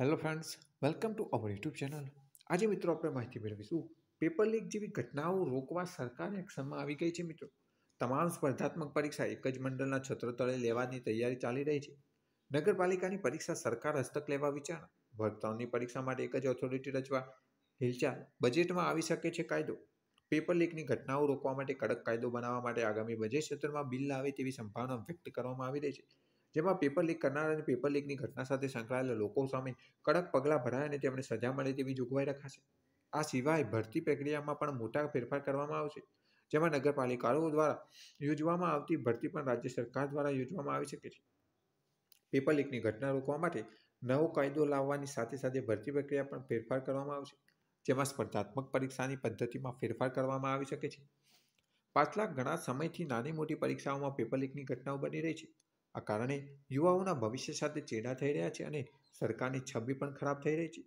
hello friends welcome to our YouTube channel આજે મિત્રો આપણે માહિતી મેળવીશું પેપર લીક જેવી ઘટનાઓ રોકવા સરકાર એક્શનમાં આવી ગઈ છે મિત્રો તમામ સ્પર્ધાત્મક પરીક્ષા એક જ મંડળના છત્ર તળે લેવાની તૈયારી ચાલી રહી છે નગરપાલિકાની પરીક્ષા સરકાર હસ્તક લેવા વિચારણા વર્ગતાઓની પરીક્ષા માટે એક જ ઓથોરિટી રચવા હિલચાલ બજેટમાં આવી શકે છે કાયદો પેપર લીકની ઘટનાઓ રોકવા માટે કડક કાયદો બનાવવા માટે આગામી બજેટ સત્રમાં બિલ આવે તેવી સંભાવના વ્યક્ત કરવામાં આવી રહી છે જેમાં પેપર લીક કરનાર અને પેપર લીકની ઘટના સાથે સંકળાયેલા લોકો સામે કડક પગલાં ભરાય અને તેમને સજા મળે તેવી જોગવાઈ રખાશે આ સિવાય ભરતી પ્રક્રિયામાં પણ મોટા ફેરફાર કરવામાં આવશે જેમાં નગરપાલિકાઓ દ્વારા યોજવામાં આવતી ભરતી પણ રાજ્ય સરકાર દ્વારા યોજવામાં આવી શકે છે પેપર લીકની ઘટના રોકવા માટે નવો કાયદો લાવવાની સાથે સાથે ભરતી પ્રક્રિયા પણ ફેરફાર કરવામાં આવશે જેમાં સ્પર્ધાત્મક પરીક્ષાની પદ્ધતિમાં ફેરફાર કરવામાં આવી શકે છે પાછલા ઘણા સમયથી નાની મોટી પરીક્ષાઓમાં પેપર લીકની ઘટનાઓ બની રહી છે આ કારણે યુવાઓના ભવિષ્ય સાથે ચેડા થઈ રહ્યા છે અને સરકારની છબી પણ ખરાબ થઈ રહી છે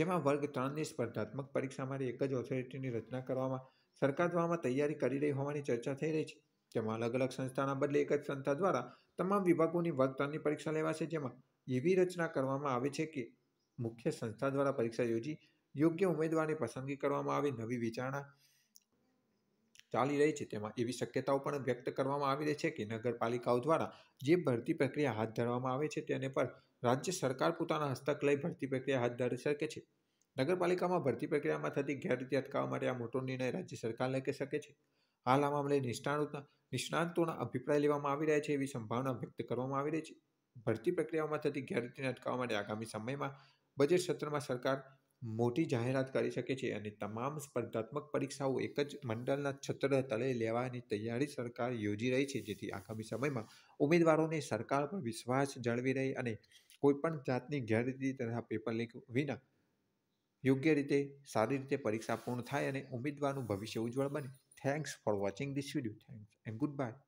જેમાં વર્ગ ત્રણની સ્પર્ધાત્મક પરીક્ષા માટે એક જ ઓથોરિટીની રચના કરવામાં સરકાર દ્વારામાં તૈયારી કરી રહી હોવાની ચર્ચા થઈ રહી છે તેમાં અલગ અલગ સંસ્થાના બદલે એક જ સંસ્થા દ્વારા તમામ વિભાગોની વર્ગ ત્રણની પરીક્ષા લેવાશે જેમાં એવી રચના કરવામાં આવે છે કે મુખ્ય સંસ્થા દ્વારા પરીક્ષા યોજી યોગ્ય ઉમેદવારની પસંદગી કરવામાં આવે નવી વિચારણા ચાલી રહી છે તેમાં એવી શક્યતાઓ પણ વ્યક્ત કરવામાં આવી રહી છે કે નગરપાલિકાઓ દ્વારા જે ભરતી પ્રક્રિયા હાથ ધરવામાં આવે છે તેને પર રાજ્ય સરકાર પોતાના હસ્તક લઈ ભરતી પ્રક્રિયા હાથ ધરી શકે છે નગરપાલિકામાં ભરતી પ્રક્રિયામાં થતી ગેરરીતિ અટકાવવા માટે આ મોટો નિર્ણય રાજ્ય સરકાર લઈ શકે છે હાલ આ મામલે નિષ્ણાતોના નિષ્ણાંતોના અભિપ્રાય લેવામાં આવી રહ્યા છે એવી સંભાવના વ્યક્ત કરવામાં આવી રહી છે ભરતી પ્રક્રિયામાં થતી ગેરરીતિને અટકાવવા માટે આગામી સમયમાં બજેટ સત્રમાં સરકાર મોટી જાહેરાત કરી શકે છે અને તમામ સ્પર્ધાત્મક પરીક્ષાઓ એક જ મંડળના છત્ર તળે લેવાની તૈયારી સરકાર યોજી રહી છે જેથી આગામી સમયમાં ઉમેદવારોને સરકાર પર વિશ્વાસ જાળવી રહે અને કોઈપણ જાતની ગેરરીતિ તથા પેપર લીક વિના યોગ્ય રીતે સારી રીતે પરીક્ષા પૂર્ણ થાય અને ઉમેદવારનું ભવિષ્ય ઉજ્જવળ બને thanks for watching this video thanks and good bye